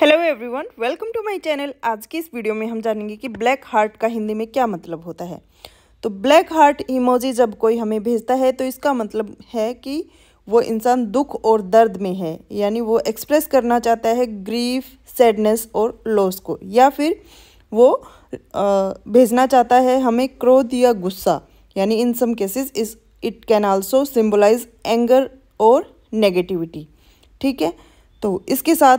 hello everyone welcome to my channel आज की इस वीडियो में हम जानेंगे कि ब्लैक हार्ट का हिंदी में क्या मतलब होता है तो ब्लैक हार्ट इमोजी जब कोई हमें भेजता है तो इसका मतलब है कि वो इंसान दुख और दर्द में है यानी वो एक्सप्रेस करना चाहता है ग्रीफ सैडनेस और लॉस को या फिर वो भेजना चाहता है हमें क्रोध या गुस्सा यानी in some cases is it can also symbolise anger और नेगेटिविटी ठीक है तो इसके साथ